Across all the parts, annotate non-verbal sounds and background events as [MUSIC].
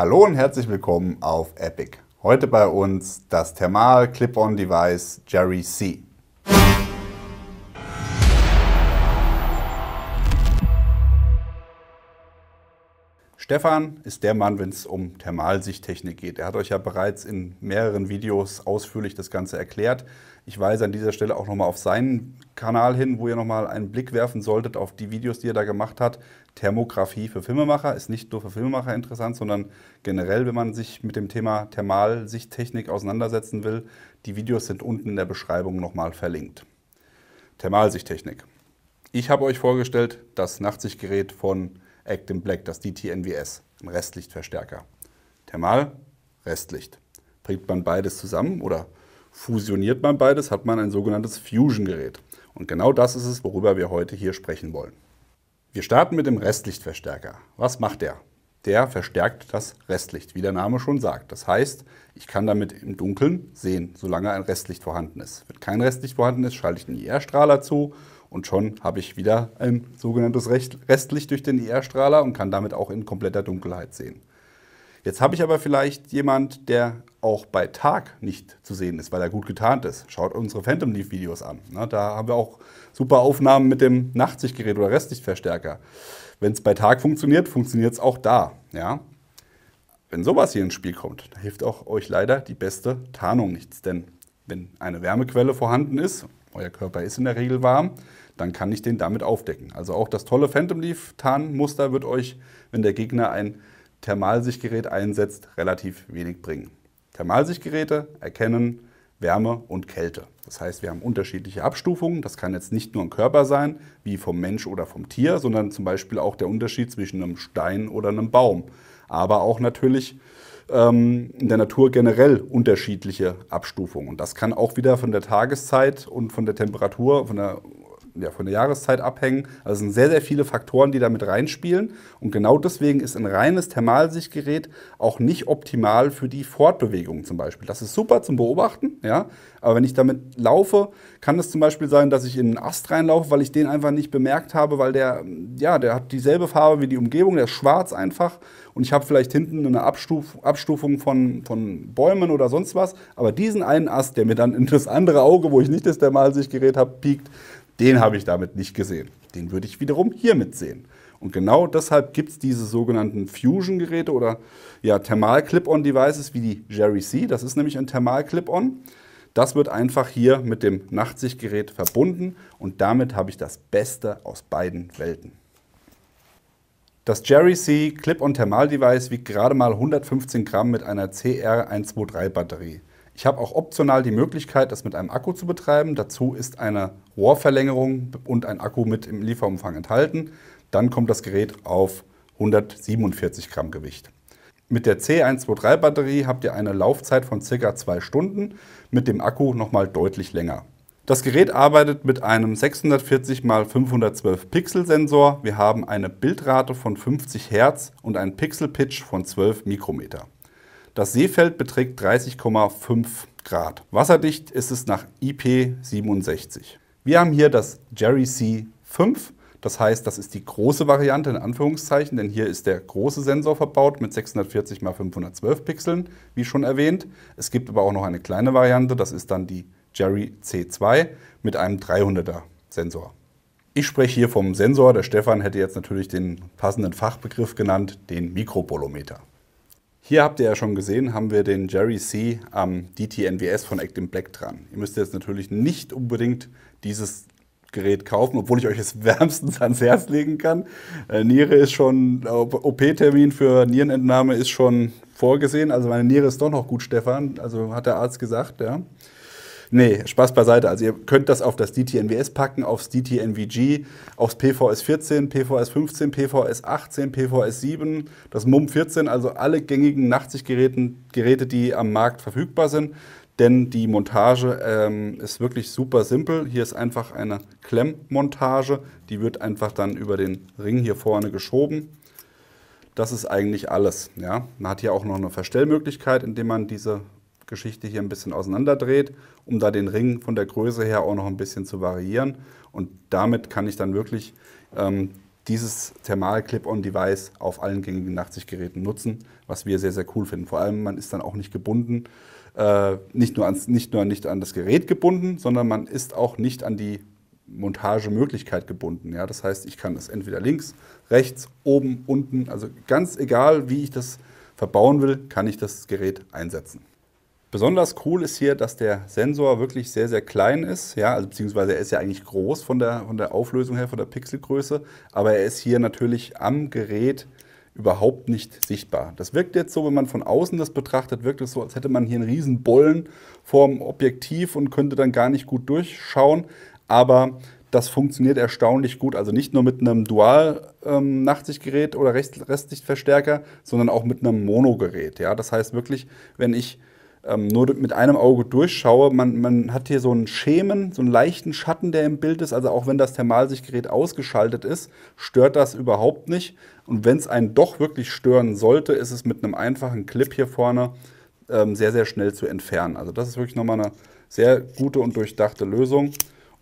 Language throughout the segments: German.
Hallo und herzlich willkommen auf Epic. Heute bei uns das Thermal Clip-on Device Jerry C. Stefan ist der Mann, wenn es um Thermalsichttechnik geht. Er hat euch ja bereits in mehreren Videos ausführlich das Ganze erklärt. Ich weise an dieser Stelle auch nochmal auf seinen Kanal hin, wo ihr nochmal einen Blick werfen solltet auf die Videos, die er da gemacht hat. Thermografie für Filmemacher ist nicht nur für Filmemacher interessant, sondern generell, wenn man sich mit dem Thema Thermalsichttechnik auseinandersetzen will. Die Videos sind unten in der Beschreibung nochmal verlinkt. Thermalsichttechnik. Ich habe euch vorgestellt das Nachtsichtgerät von Act in Black, das DTNWS, ein Restlichtverstärker. Thermal, Restlicht. Bringt man beides zusammen oder fusioniert man beides, hat man ein sogenanntes Fusion-Gerät. Und genau das ist es, worüber wir heute hier sprechen wollen. Wir starten mit dem Restlichtverstärker. Was macht der? Der verstärkt das Restlicht, wie der Name schon sagt. Das heißt, ich kann damit im Dunkeln sehen, solange ein Restlicht vorhanden ist. Wenn kein Restlicht vorhanden ist, schalte ich einen IR-Strahler zu und schon habe ich wieder ein sogenanntes Restlicht durch den IR-Strahler e und kann damit auch in kompletter Dunkelheit sehen. Jetzt habe ich aber vielleicht jemand, der auch bei Tag nicht zu sehen ist, weil er gut getarnt ist. Schaut unsere Phantom Leaf Videos an. Ne? Da haben wir auch super Aufnahmen mit dem Nachtsichtgerät oder Restlichtverstärker. Wenn es bei Tag funktioniert, funktioniert es auch da. Ja? Wenn sowas hier ins Spiel kommt, da hilft auch euch leider die beste Tarnung nichts. Denn wenn eine Wärmequelle vorhanden ist, euer Körper ist in der Regel warm, dann kann ich den damit aufdecken. Also auch das tolle Phantom Leaf Tarnmuster wird euch, wenn der Gegner ein Thermalsichtgerät einsetzt, relativ wenig bringen. Thermalsichtgeräte erkennen Wärme und Kälte. Das heißt, wir haben unterschiedliche Abstufungen. Das kann jetzt nicht nur ein Körper sein, wie vom Mensch oder vom Tier, sondern zum Beispiel auch der Unterschied zwischen einem Stein oder einem Baum. Aber auch natürlich ähm, in der Natur generell unterschiedliche Abstufungen. Und das kann auch wieder von der Tageszeit und von der Temperatur, von der ja, von der Jahreszeit abhängen. Also es sind sehr, sehr viele Faktoren, die damit reinspielen. Und genau deswegen ist ein reines Thermalsichtgerät auch nicht optimal für die Fortbewegung zum Beispiel. Das ist super zum Beobachten, ja. Aber wenn ich damit laufe, kann es zum Beispiel sein, dass ich in einen Ast reinlaufe, weil ich den einfach nicht bemerkt habe, weil der, ja, der hat dieselbe Farbe wie die Umgebung, der ist schwarz einfach. Und ich habe vielleicht hinten eine Abstuf Abstufung von, von Bäumen oder sonst was. Aber diesen einen Ast, der mir dann in das andere Auge, wo ich nicht das Thermalsichtgerät habe, piekt, den habe ich damit nicht gesehen. Den würde ich wiederum hiermit sehen. Und genau deshalb gibt es diese sogenannten Fusion-Geräte oder ja, Thermal-Clip-On-Devices wie die Jerry C. Das ist nämlich ein Thermal-Clip-On. Das wird einfach hier mit dem Nachtsichtgerät verbunden und damit habe ich das Beste aus beiden Welten. Das Jerry C Clip-on Thermal Device wiegt gerade mal 115 Gramm mit einer CR123 Batterie. Ich habe auch optional die Möglichkeit, das mit einem Akku zu betreiben. Dazu ist eine Rohrverlängerung und ein Akku mit im Lieferumfang enthalten. Dann kommt das Gerät auf 147 Gramm Gewicht. Mit der C123-Batterie habt ihr eine Laufzeit von ca. 2 Stunden, mit dem Akku nochmal deutlich länger. Das Gerät arbeitet mit einem 640 x 512 Pixel Sensor. Wir haben eine Bildrate von 50 Hertz und einen Pixel Pitch von 12 Mikrometer. Das Seefeld beträgt 30,5 Grad. Wasserdicht ist es nach IP67. Wir haben hier das Jerry C 5. Das heißt, das ist die große Variante in Anführungszeichen, denn hier ist der große Sensor verbaut mit 640 x 512 Pixeln, wie schon erwähnt. Es gibt aber auch noch eine kleine Variante, das ist dann die Jerry C2 mit einem 300er Sensor. Ich spreche hier vom Sensor, der Stefan hätte jetzt natürlich den passenden Fachbegriff genannt, den Mikropolometer. Hier habt ihr ja schon gesehen, haben wir den Jerry C am DTNWS von Act Black dran. Ihr müsst jetzt natürlich nicht unbedingt dieses Gerät kaufen, obwohl ich euch es [LAUGHS] wärmstens ans Herz legen kann. Äh, Niere ist schon, OP-Termin für Nierenentnahme ist schon vorgesehen. Also meine Niere ist doch noch gut, Stefan. Also hat der Arzt gesagt, ja. Nee, Spaß beiseite. Also ihr könnt das auf das DTNWS packen, aufs DTNVG, aufs PVS 14, PVS 15, PVS 18, PVS 7, das MUM 14, also alle gängigen Nachtsichtgeräte, Geräte, die am Markt verfügbar sind. Denn die Montage ähm, ist wirklich super simpel. Hier ist einfach eine Klemmmontage, die wird einfach dann über den Ring hier vorne geschoben. Das ist eigentlich alles. Ja? Man hat hier auch noch eine Verstellmöglichkeit, indem man diese Geschichte hier ein bisschen auseinanderdreht, um da den Ring von der Größe her auch noch ein bisschen zu variieren. Und damit kann ich dann wirklich ähm, dieses Thermal-Clip-on-Device auf allen gängigen Nachtsichtgeräten nutzen, was wir sehr, sehr cool finden. Vor allem, man ist dann auch nicht gebunden, äh, nicht, nur ans, nicht nur nicht an das Gerät gebunden, sondern man ist auch nicht an die Montagemöglichkeit gebunden. Ja? Das heißt, ich kann es entweder links, rechts, oben, unten, also ganz egal, wie ich das verbauen will, kann ich das Gerät einsetzen. Besonders cool ist hier, dass der Sensor wirklich sehr, sehr klein ist. Ja, also beziehungsweise er ist ja eigentlich groß von der, von der Auflösung her, von der Pixelgröße. Aber er ist hier natürlich am Gerät überhaupt nicht sichtbar. Das wirkt jetzt so, wenn man von außen das betrachtet, wirkt es so, als hätte man hier einen riesen Bollen vorm Objektiv und könnte dann gar nicht gut durchschauen. Aber das funktioniert erstaunlich gut. Also nicht nur mit einem Dual-Nachtsichtgerät ähm, oder Restlichtverstärker, sondern auch mit einem Monogerät. Ja? Das heißt wirklich, wenn ich ähm, nur mit einem Auge durchschaue. Man, man hat hier so einen Schemen, so einen leichten Schatten, der im Bild ist. Also auch wenn das Thermalsichtgerät ausgeschaltet ist, stört das überhaupt nicht. Und wenn es einen doch wirklich stören sollte, ist es mit einem einfachen Clip hier vorne ähm, sehr, sehr schnell zu entfernen. Also das ist wirklich nochmal eine sehr gute und durchdachte Lösung,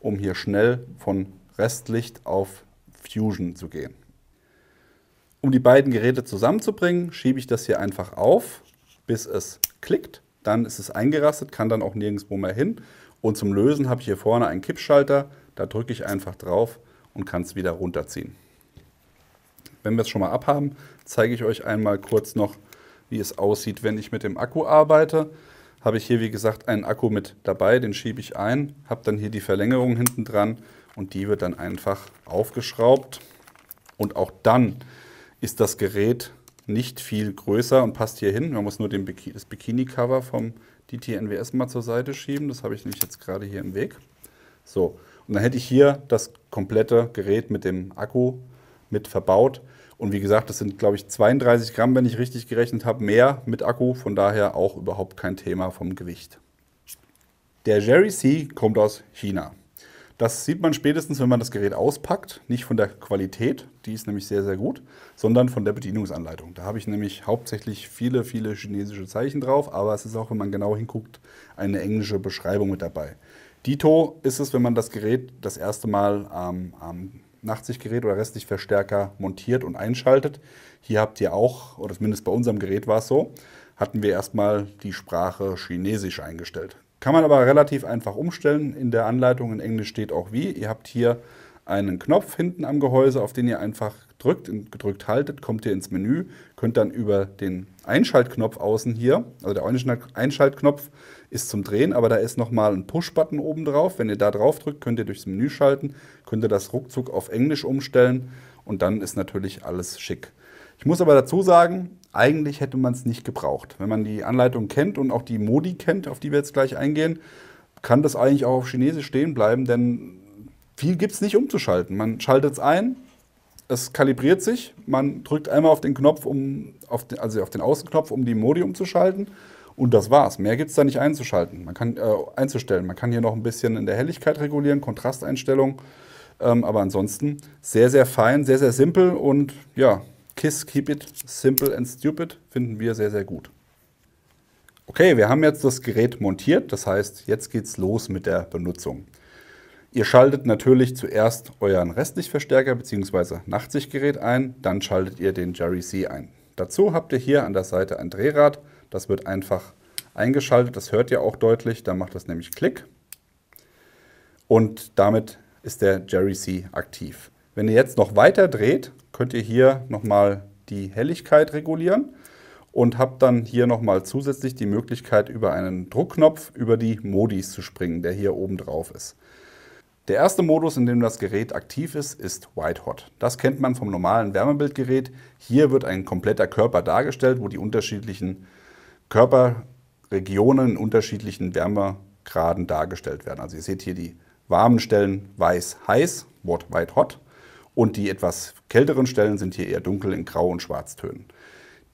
um hier schnell von Restlicht auf Fusion zu gehen. Um die beiden Geräte zusammenzubringen, schiebe ich das hier einfach auf, bis es klickt dann ist es eingerastet, kann dann auch nirgendwo mehr hin. Und zum Lösen habe ich hier vorne einen Kippschalter, da drücke ich einfach drauf und kann es wieder runterziehen. Wenn wir es schon mal abhaben, zeige ich euch einmal kurz noch, wie es aussieht, wenn ich mit dem Akku arbeite. Habe ich hier, wie gesagt, einen Akku mit dabei, den schiebe ich ein, habe dann hier die Verlängerung hinten dran und die wird dann einfach aufgeschraubt. Und auch dann ist das Gerät nicht viel größer und passt hier hin. Man muss nur Biki das Bikini-Cover vom DTNWS mal zur Seite schieben. Das habe ich nämlich jetzt gerade hier im Weg. So, und dann hätte ich hier das komplette Gerät mit dem Akku mit verbaut. Und wie gesagt, das sind, glaube ich, 32 Gramm, wenn ich richtig gerechnet habe, mehr mit Akku. Von daher auch überhaupt kein Thema vom Gewicht. Der Jerry C kommt aus China. Das sieht man spätestens, wenn man das Gerät auspackt. Nicht von der Qualität, die ist nämlich sehr, sehr gut, sondern von der Bedienungsanleitung. Da habe ich nämlich hauptsächlich viele, viele chinesische Zeichen drauf, aber es ist auch, wenn man genau hinguckt, eine englische Beschreibung mit dabei. Dito ist es, wenn man das Gerät das erste Mal am, am Nachtsichtgerät oder Restlichtverstärker montiert und einschaltet. Hier habt ihr auch, oder zumindest bei unserem Gerät war es so, hatten wir erstmal die Sprache Chinesisch eingestellt. Kann man aber relativ einfach umstellen. In der Anleitung in Englisch steht auch wie. Ihr habt hier einen Knopf hinten am Gehäuse, auf den ihr einfach drückt und gedrückt haltet, kommt ihr ins Menü, könnt dann über den Einschaltknopf außen hier, also der Einschaltknopf ist zum Drehen, aber da ist nochmal ein Push-Button oben drauf. Wenn ihr da drauf drückt, könnt ihr durchs Menü schalten, könnt ihr das ruckzuck auf Englisch umstellen und dann ist natürlich alles schick. Ich muss aber dazu sagen, eigentlich hätte man es nicht gebraucht. Wenn man die Anleitung kennt und auch die Modi kennt, auf die wir jetzt gleich eingehen, kann das eigentlich auch auf Chinesisch stehen bleiben, denn viel gibt es nicht umzuschalten. Man schaltet es ein, es kalibriert sich, man drückt einmal auf den Knopf, um, auf den, also auf den Außenknopf, um die Modi umzuschalten. Und das war's. Mehr gibt es da nicht einzuschalten. Man kann äh, einzustellen. Man kann hier noch ein bisschen in der Helligkeit regulieren, Kontrasteinstellung. Ähm, aber ansonsten sehr, sehr fein, sehr, sehr simpel und ja, Kiss Keep It Simple and Stupid finden wir sehr, sehr gut. Okay, wir haben jetzt das Gerät montiert, das heißt, jetzt geht's los mit der Benutzung. Ihr schaltet natürlich zuerst euren Restlichtverstärker bzw. Nachtsichtgerät ein, dann schaltet ihr den Jerry C ein. Dazu habt ihr hier an der Seite ein Drehrad, das wird einfach eingeschaltet, das hört ihr auch deutlich, da macht das nämlich Klick und damit ist der Jerry C aktiv. Wenn ihr jetzt noch weiter dreht, könnt ihr hier nochmal die Helligkeit regulieren und habt dann hier nochmal zusätzlich die Möglichkeit, über einen Druckknopf über die Modis zu springen, der hier oben drauf ist. Der erste Modus, in dem das Gerät aktiv ist, ist White Hot. Das kennt man vom normalen Wärmebildgerät. Hier wird ein kompletter Körper dargestellt, wo die unterschiedlichen Körperregionen in unterschiedlichen Wärmegraden dargestellt werden. Also ihr seht hier die warmen Stellen weiß heiß, Wort White Hot und die etwas kälteren Stellen sind hier eher dunkel in Grau- und Schwarztönen.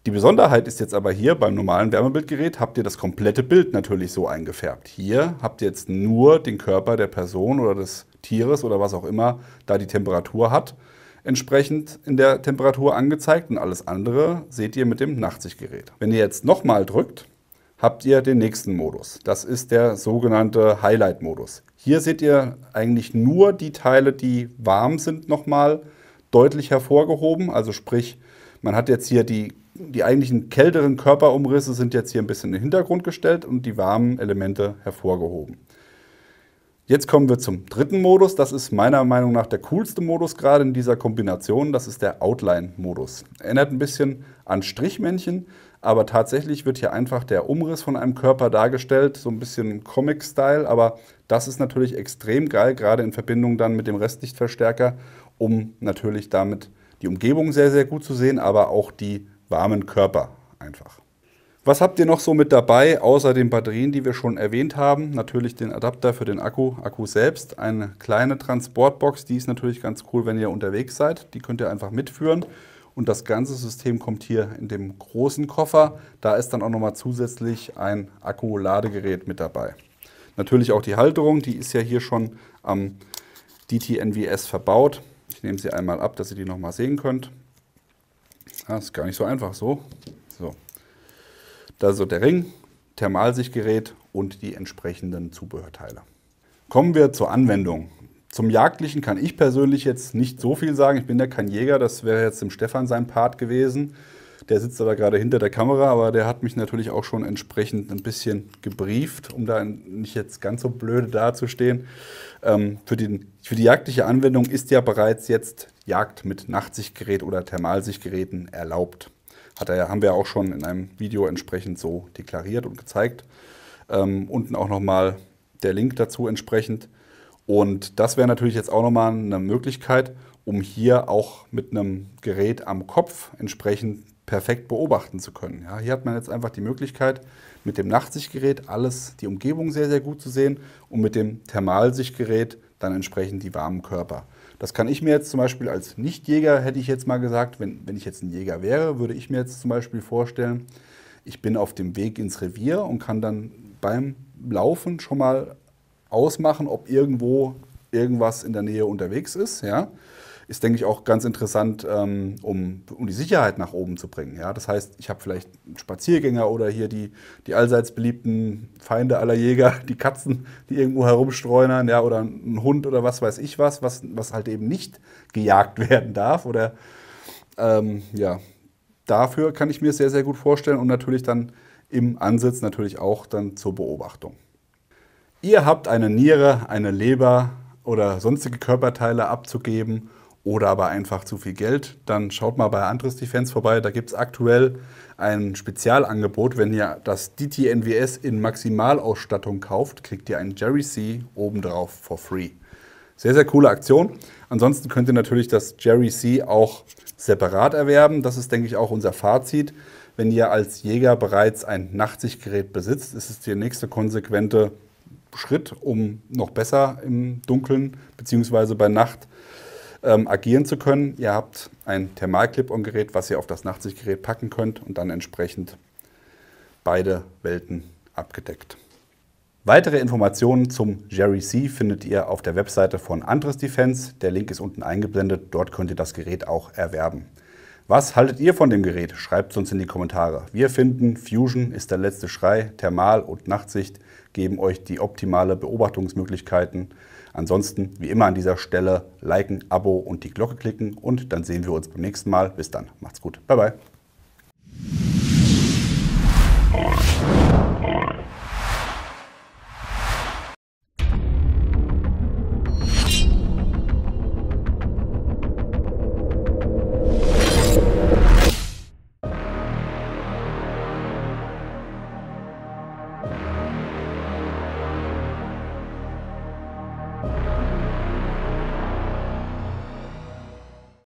Die Besonderheit ist jetzt aber hier, beim normalen Wärmebildgerät habt ihr das komplette Bild natürlich so eingefärbt. Hier habt ihr jetzt nur den Körper der Person oder des Tieres oder was auch immer da die Temperatur hat, entsprechend in der Temperatur angezeigt und alles andere seht ihr mit dem Nachtsichtgerät. Wenn ihr jetzt nochmal drückt, habt ihr den nächsten Modus. Das ist der sogenannte Highlight-Modus. Hier seht ihr eigentlich nur die Teile, die warm sind, nochmal deutlich hervorgehoben. Also sprich, man hat jetzt hier die, die eigentlichen kälteren Körperumrisse sind jetzt hier ein bisschen in den Hintergrund gestellt und die warmen Elemente hervorgehoben. Jetzt kommen wir zum dritten Modus. Das ist meiner Meinung nach der coolste Modus gerade in dieser Kombination. Das ist der Outline-Modus. Erinnert ein bisschen an Strichmännchen, aber tatsächlich wird hier einfach der Umriss von einem Körper dargestellt, so ein bisschen Comic-Style, aber das ist natürlich extrem geil, gerade in Verbindung dann mit dem Restlichtverstärker, um natürlich damit die Umgebung sehr, sehr gut zu sehen, aber auch die warmen Körper einfach. Was habt ihr noch so mit dabei, außer den Batterien, die wir schon erwähnt haben? Natürlich den Adapter für den Akku, Akku selbst, eine kleine Transportbox, die ist natürlich ganz cool, wenn ihr unterwegs seid. Die könnt ihr einfach mitführen und das ganze System kommt hier in dem großen Koffer. Da ist dann auch nochmal zusätzlich ein Akkuladegerät mit dabei. Natürlich auch die Halterung, die ist ja hier schon am DTNVS verbaut. Ich nehme sie einmal ab, dass ihr die nochmal sehen könnt. Das ah, ist gar nicht so einfach so. So. Da ist so der Ring, Thermalsichtgerät und die entsprechenden Zubehörteile. Kommen wir zur Anwendung. Zum Jagdlichen kann ich persönlich jetzt nicht so viel sagen. Ich bin ja kein Jäger, das wäre jetzt dem Stefan sein Part gewesen. Der sitzt aber gerade hinter der Kamera, aber der hat mich natürlich auch schon entsprechend ein bisschen gebrieft, um da nicht jetzt ganz so blöde dazustehen. Ähm, für, den, für die jagdliche Anwendung ist ja bereits jetzt Jagd mit Nachtsichtgerät oder Thermalsichtgeräten erlaubt. Hat er, haben wir auch schon in einem Video entsprechend so deklariert und gezeigt. Ähm, unten auch nochmal der Link dazu entsprechend. Und das wäre natürlich jetzt auch nochmal eine Möglichkeit, um hier auch mit einem Gerät am Kopf entsprechend perfekt beobachten zu können. Ja, hier hat man jetzt einfach die Möglichkeit, mit dem Nachtsichtgerät alles, die Umgebung sehr, sehr gut zu sehen und mit dem Thermalsichtgerät dann entsprechend die warmen Körper. Das kann ich mir jetzt zum Beispiel als Nichtjäger, hätte ich jetzt mal gesagt, wenn, wenn ich jetzt ein Jäger wäre, würde ich mir jetzt zum Beispiel vorstellen, ich bin auf dem Weg ins Revier und kann dann beim Laufen schon mal ausmachen, ob irgendwo irgendwas in der Nähe unterwegs ist. Ja? Ist, denke ich, auch ganz interessant, ähm, um, um die Sicherheit nach oben zu bringen. Ja? Das heißt, ich habe vielleicht einen Spaziergänger oder hier die, die allseits beliebten Feinde aller Jäger, [LAUGHS] die Katzen, die irgendwo herumstreunern, ja? oder ein Hund oder was weiß ich was, was, was halt eben nicht gejagt [LAUGHS] werden darf. Oder ähm, ja, dafür kann ich mir sehr, sehr gut vorstellen und natürlich dann im Ansitz natürlich auch dann zur Beobachtung. Ihr habt eine Niere, eine Leber oder sonstige Körperteile abzugeben oder aber einfach zu viel Geld, dann schaut mal bei Andres Defense vorbei. Da gibt es aktuell ein Spezialangebot. Wenn ihr das DTNWS in Maximalausstattung kauft, kriegt ihr einen Jerry C obendrauf for free. Sehr, sehr coole Aktion. Ansonsten könnt ihr natürlich das Jerry C auch separat erwerben. Das ist, denke ich, auch unser Fazit. Wenn ihr als Jäger bereits ein Nachtsichtgerät besitzt, ist es die nächste konsequente Schritt, um noch besser im Dunkeln bzw. bei Nacht ähm, agieren zu können. Ihr habt ein thermal on gerät was ihr auf das Nachtsichtgerät packen könnt und dann entsprechend beide Welten abgedeckt. Weitere Informationen zum Jerry C findet ihr auf der Webseite von Andres Defense. Der Link ist unten eingeblendet. Dort könnt ihr das Gerät auch erwerben. Was haltet ihr von dem Gerät? Schreibt es uns in die Kommentare. Wir finden, Fusion ist der letzte Schrei. Thermal- und Nachtsicht geben euch die optimale Beobachtungsmöglichkeiten. Ansonsten, wie immer an dieser Stelle, liken, Abo und die Glocke klicken und dann sehen wir uns beim nächsten Mal. Bis dann, macht's gut, bye bye.